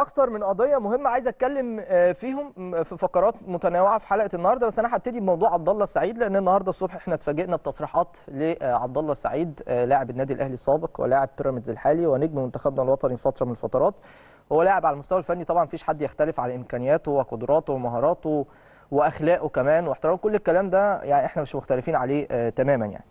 اكتر من قضيه مهمه عايز اتكلم آه، فيهم في فقرات متنوعه في حلقه النهارده بس انا هبتدي بموضوع عبد الله السعيد لان النهارده الصبح احنا اتفاجئنا بتصريحات لعبد آه، الله السعيد آه، لاعب النادي الاهلي السابق ولاعب بيراميدز الحالي ونجم منتخبنا الوطني فتره من الفترات هو لاعب على المستوى الفني طبعا مفيش حد يختلف على امكانياته وقدراته ومهاراته واخلاقه كمان واحترامه كل الكلام ده يعني احنا مش مختلفين عليه تماما يعني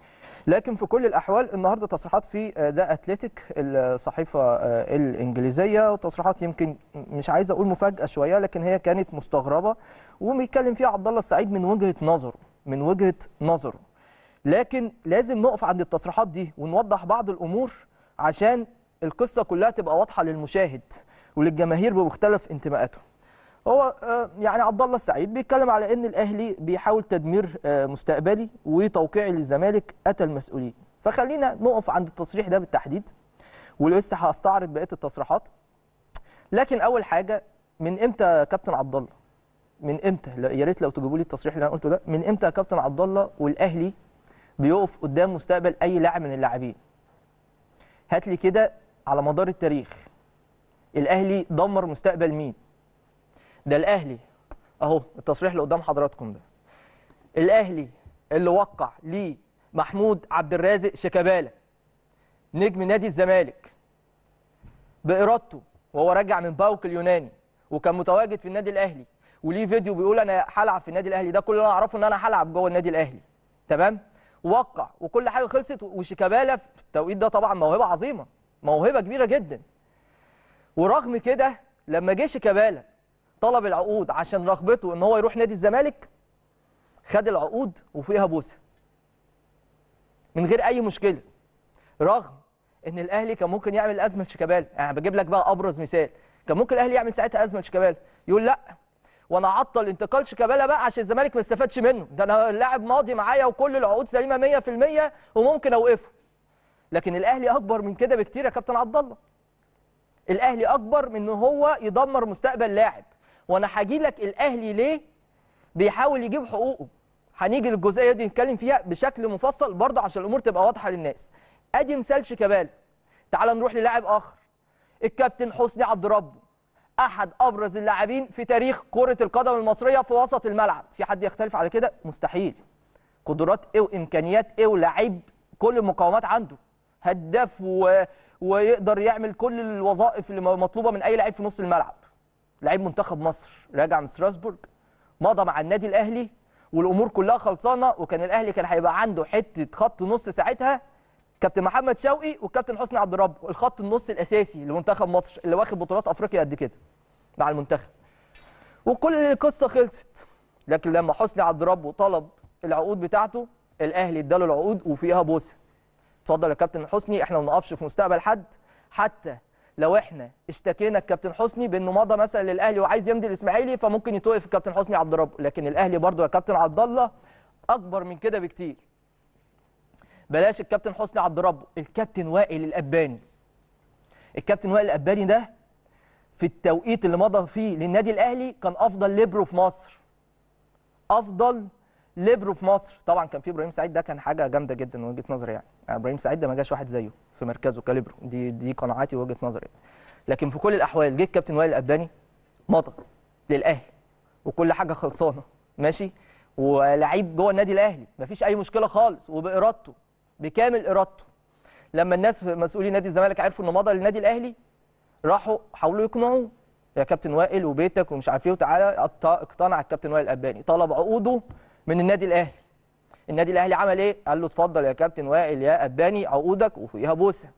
لكن في كل الاحوال النهارده تصريحات في آه، ذا اتلتيك الصحيفه آه، الانجليزيه وتصريحات يمكن مش عايز اقول مفاجاه شويه لكن هي كانت مستغربه وبيتكلم فيها عبد الله السعيد من وجهه نظره من وجهه نظره لكن لازم نقف عند التصريحات دي ونوضح بعض الامور عشان القصه كلها تبقى واضحه للمشاهد وللجماهير بمختلف انتماءاتهم هو آه، يعني عبد الله السعيد بيتكلم على ان الاهلي بيحاول تدمير آه، مستقبلي وتوقيعي للزمالك اتى المسؤولين فخلينا نقف عند التصريح ده بالتحديد ولسه هستعرض بقيه التصريحات لكن اول حاجه من امتى يا كابتن عبد الله من امتى يا ريت لو تجيبوا لي التصريح اللي انا قلته ده من امتى يا كابتن عبد الله والاهلي بيقف قدام مستقبل اي لاعب من اللاعبين هات لي كده على مدار التاريخ الاهلي دمر مستقبل مين ده الاهلي اهو التصريح اللي قدام حضراتكم ده الاهلي اللي وقع ليه محمود عبد الرازق شيكابالا نجم نادي الزمالك بارادته وهو راجع من باوك اليوناني وكان متواجد في النادي الاهلي وليه فيديو بيقول انا هلعب في النادي الاهلي ده كل اللي انا اعرفه ان انا هلعب جوه النادي الاهلي تمام وقع وكل حاجه خلصت وشيكابالا في التوقيت ده طبعا موهبه عظيمه موهبه كبيره جدا ورغم كده لما جه شيكابالا طلب العقود عشان رغبته ان هو يروح نادي الزمالك خد العقود وفيها بوسه من غير اي مشكله رغم ان الاهلي كان ممكن يعمل ازمه شيكابالا يعني بجيب لك بقى ابرز مثال كان ممكن الاهلي يعمل ساعتها ازمه شيكابالا يقول لا وانا اعطل انتقال شيكابالا بقى عشان الزمالك ما استفادش منه ده انا اللاعب ماضي معايا وكل العقود سليمه 100% وممكن اوقفه لكن الاهلي اكبر من كده بكتير يا كابتن عبد الله الاهلي اكبر من ان هو يدمر مستقبل لاعب وانا هاجي لك الاهلي ليه بيحاول يجيب حقوقه هنيجي للجزئيه دي نتكلم فيها بشكل مفصل برضه عشان الامور تبقى واضحه للناس ادي مثال شيكابالا تعال نروح للاعب اخر الكابتن حسني عبد ربه احد ابرز اللاعبين في تاريخ كره القدم المصريه في وسط الملعب في حد يختلف على كده مستحيل قدرات ايه وامكانيات ايه ولاعيب كل المقاومات عنده هداف و... ويقدر يعمل كل الوظائف اللي مطلوبه من اي لعيب في نص الملعب لعيب منتخب مصر راجع من ستراسبورج مضى مع النادي الاهلي والامور كلها خلصانه وكان الاهلي كان هيبقى عنده حته خط نص ساعتها كابتن محمد شوقي والكابتن حسني عبد الرب الخط النص الاساسي لمنتخب مصر اللي واخد بطولات افريقيا قد كده مع المنتخب وكل القصه خلصت لكن لما حسني عبد الرب طلب العقود بتاعته الاهلي اداله العقود وفيها بوسه اتفضل يا كابتن حسني احنا ما في مستقبل حد حتى لو احنا اشتكينا الكابتن حسني بانه مضى مثلا للاهلي وعايز يمضي الاسماعيلي فممكن يتوقف الكابتن حسني عبد ربه لكن الاهلي برضه يا كابتن عبد الله اكبر من كده بكتير بلاش الكابتن حسني عبد ربه الكابتن وائل الاباني الكابتن وائل الاباني ده في التوقيت اللي مضى فيه للنادي الاهلي كان افضل ليبرو في مصر افضل ليبرو في مصر طبعا كان في ابراهيم سعيد ده كان حاجه جامده جدا من وجهه نظري يعني. يعني ابراهيم سعيد ده ما جاش واحد زيه في مركزه كليبرو دي دي قناعاتي ووجهه نظري يعني. لكن في كل الاحوال جه الكابتن وائل الاباني مضى للاهلي وكل حاجه خلصانه ماشي ولعيب جوه النادي الاهلي مفيش اي مشكله خالص وبارادته بكامل ارادته لما الناس مسؤولي نادي الزمالك عرفوا انه مضى للنادي الاهلي راحوا حاولوا يقنعوه يا كابتن وائل وبيتك ومش عارف ايه وتعالى اقتنع الكابتن وائل الاباني طلب عقوده من النادي الاهلي النادي الاهلي عمل ايه قال له اتفضل يا كابتن وائل يا اباني عقودك وفوقيها بوسه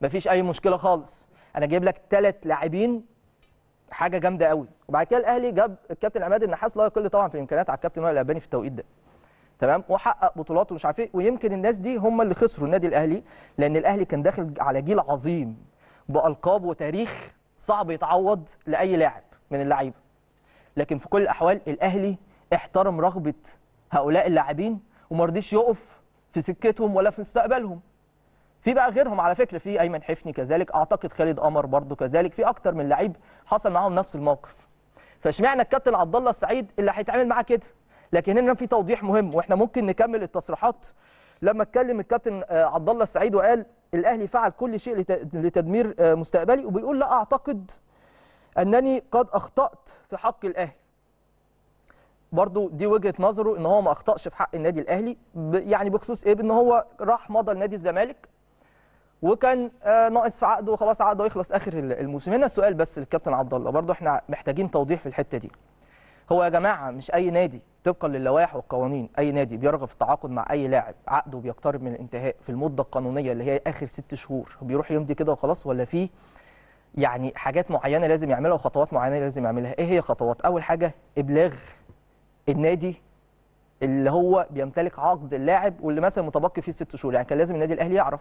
مفيش اي مشكله خالص انا جايب لك ثلاث لاعبين حاجه جامده قوي وبعد كده الاهلي جاب الكابتن عماد النحاس لا يقل طبعا في الامكانيات على الكابتن وائل الاباني في التوقيت ده تمام وحقق بطولات ومش عارف ايه ويمكن الناس دي هم اللي خسروا النادي الاهلي لان الاهلي كان داخل على جيل عظيم بالقاب وتاريخ صعب يتعوض لاي لاعب من اللعيبه لكن في كل الاحوال الاهلي احترم رغبه هؤلاء اللاعبين وما رضيش يقف في سكتهم ولا في مستقبلهم في بقى غيرهم على فكره في ايمن حفني كذلك اعتقد خالد قمر برضه كذلك في اكتر من لعيب حصل معاهم نفس الموقف فاشمعنى الكابتن عبد الله السعيد اللي هيتعامل معاه كده لكن هنا في توضيح مهم واحنا ممكن نكمل التصريحات لما اتكلم الكابتن آه، عبد الله السعيد وقال الاهلي فعل كل شيء لتدمير آه، مستقبلي وبيقول لا اعتقد انني قد اخطات في حق الاهلي برضو دي وجهه نظره ان هو ما اخطاش في حق النادي الاهلي يعني بخصوص ايه بان هو راح مضى لنادي الزمالك وكان آه، ناقص في عقده وخلاص عقده يخلص اخر الموسم هنا السؤال بس للكابتن عبد الله برضو احنا محتاجين توضيح في الحته دي هو يا جماعه مش اي نادي طبقا للوائح والقوانين اي نادي بيرغب في التعاقد مع اي لاعب عقده بيقترب من الانتهاء في المده القانونيه اللي هي اخر ست شهور بيروح يمضي كده وخلاص ولا في يعني حاجات معينه لازم يعملها وخطوات معينه لازم يعملها ايه هي خطوات اول حاجه ابلاغ النادي اللي هو بيمتلك عقد اللاعب واللي مثلا متبقي فيه ست شهور يعني كان لازم النادي الاهلي يعرف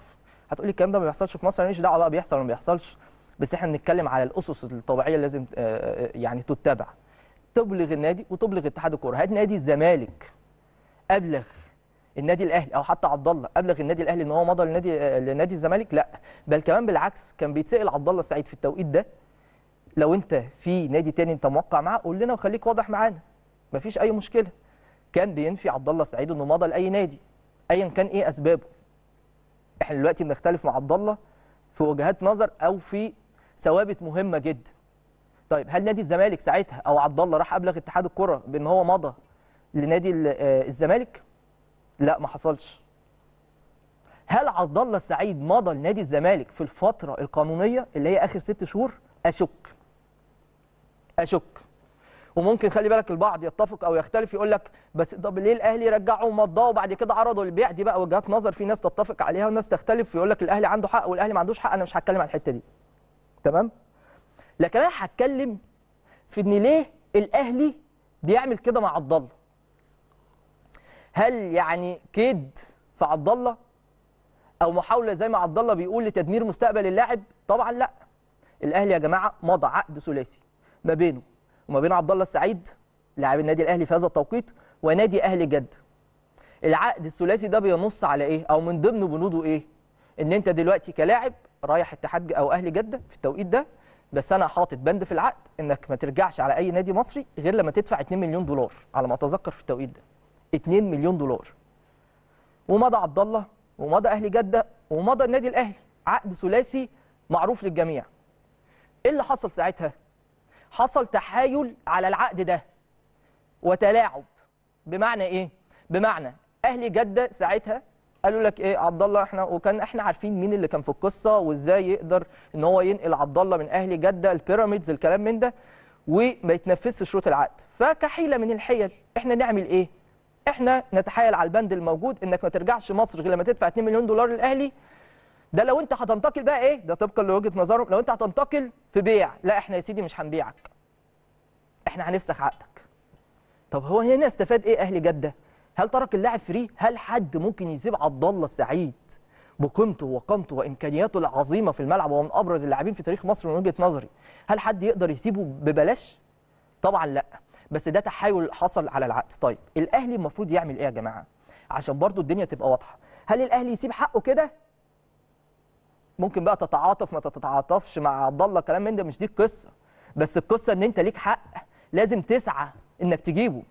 هتقول لي الكلام ده ما بيحصلش في مصر ماليش دعوه بقى بيحصل ولا ما بيحصلش بس احنا بنتكلم على الاسس الطبيعيه اللي لازم آه، آه، يعني تتبع تبلغ النادي وتبلغ اتحاد الكوره هات نادي الزمالك ابلغ النادي الاهلي او حتى عبد الله ابلغ النادي الاهلي ان هو مضى لنادي آه، لنادي الزمالك لا بل كمان بالعكس كان بيتسال عبد الله السعيد في التوقيت ده لو انت في نادي تاني انت موقع معاه قول لنا وخليك واضح معانا مفيش اي مشكله كان بينفي عبد الله سعيد انه مضى لاي نادي ايا كان ايه اسبابه احنا دلوقتي بنختلف مع عبد الله في وجهات نظر او في ثوابت مهمه جدا طيب هل نادي الزمالك ساعتها او عبد الله راح ابلغ اتحاد الكره بان هو مضى لنادي آه، الزمالك لا ما حصلش هل عبد الله السعيد مضى لنادي الزمالك في الفتره القانونيه اللي هي اخر ست شهور اشك اشك وممكن خلي بالك البعض يتفق او يختلف يقول لك بس طب ليه الاهلي رجعه ومضاه وبعد كده عرضه للبيع دي بقى وجهات نظر في ناس تتفق عليها وناس تختلف يقول لك الاهلي عنده حق والاهلي ما عندوش حق انا مش هتكلم على الحته دي تمام لكن انا هتكلم في ان ليه الاهلي بيعمل كده مع عبد الله هل يعني كيد في عبد الله او محاوله زي ما عبد الله بيقول لتدمير مستقبل اللاعب طبعا لا الاهلي يا جماعه مضى عقد ثلاثي ما بينه وما بين عبد الله السعيد لاعب النادي الاهلي في هذا التوقيت ونادي اهلي جده العقد الثلاثي ده بينص على ايه او من ضمن بنوده ايه ان انت دلوقتي كلاعب رايح اتحاد او اهلي جده في التوقيت ده بس انا حاطط بند في العقد انك ما ترجعش على اي نادي مصري غير لما تدفع 2 مليون دولار على ما اتذكر في التوقيت ده 2 مليون دولار ومضى عبد الله ومضى اهلي جده ومضى النادي الاهلي عقد ثلاثي معروف للجميع ايه اللي حصل ساعتها حصل تحايل على العقد ده وتلاعب بمعنى ايه بمعنى اهلي جده ساعتها قالوا لك ايه عبد الله احنا وكان احنا عارفين مين اللي كان في القصه وازاي يقدر ان هو ينقل عبد الله من اهلي جده البيراميدز الكلام من ده وما يتنفذش شروط العقد فكحيله من الحيل احنا نعمل ايه احنا نتحايل على البند الموجود انك ما ترجعش مصر غير لما تدفع 2 مليون دولار للاهلي ده لو انت هتنتقل بقى ايه ده طبقا لوجهه نظرهم لو انت هتنتقل في بيع لا احنا يا سيدي مش هنبيعك احنا هنفسخ عقدك طب هو هنا استفاد ايه اهل جده هل ترك اللاعب فري هل حد ممكن يسيب عبد الله السعيد بقيمته وقامته وامكانياته العظيمه في الملعب ومن ابرز اللاعبين في تاريخ مصر من وجهه نظري هل حد يقدر يسيبه ببلاش طبعا لا بس ده تحايل حصل على العقد طيب الاهلي المفروض يعمل ايه يا جماعه عشان برضو الدنيا تبقى واضحه هل الاهلي يسيب حقه كده ممكن بقى تتعاطف ما تتعاطفش مع عبد الله كلام من ده مش دي القصه بس القصه ان انت ليك حق لازم تسعى انك تجيبه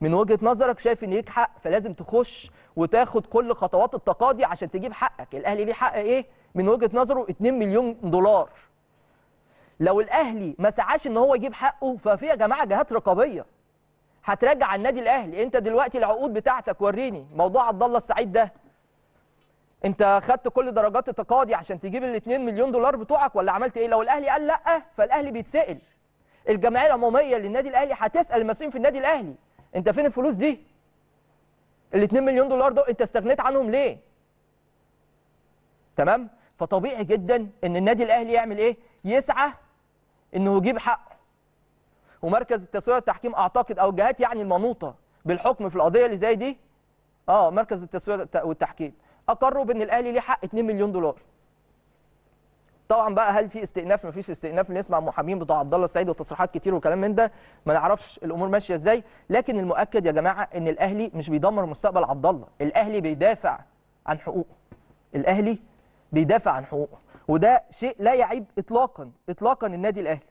من وجهه نظرك شايف ان ليك حق فلازم تخش وتاخد كل خطوات التقاضي عشان تجيب حقك الاهلي ليه حق ايه من وجهه نظره 2 مليون دولار لو الاهلي ما سعاش ان هو يجيب حقه ففي يا جماعه جهات رقابيه هترجع النادي الاهلي انت دلوقتي العقود بتاعتك وريني موضوع عبد الله السعيد ده انت خدت كل درجات التقاضي عشان تجيب ال 2 مليون دولار بتوعك ولا عملت ايه لو الاهلي قال لا فالاهلي بيتسال الجمعيه العموميه للنادي الاهلي هتسال المسؤولين في النادي الاهلي انت فين الفلوس دي ال 2 مليون دولار دول انت استغنيت عنهم ليه تمام فطبيعي جدا ان النادي الاهلي يعمل ايه يسعى انه يجيب حقه ومركز التسويه والتحكيم اعتقد او الجهات يعني المنوطه بالحكم في القضيه اللي زي دي اه مركز التسويه والتحكيم اقروا بان الاهلي ليه حق 2 مليون دولار طبعا بقى هل في استئناف مفيش استئناف نسمع محامين بتوع عبد الله السعيد وتصريحات كتير وكلام من ده ما نعرفش الامور ماشيه ازاي لكن المؤكد يا جماعه ان الاهلي مش بيدمر مستقبل عبد الله الاهلي بيدافع عن حقوقه الاهلي بيدافع عن حقوقه وده شيء لا يعيب اطلاقا اطلاقا النادي الاهلي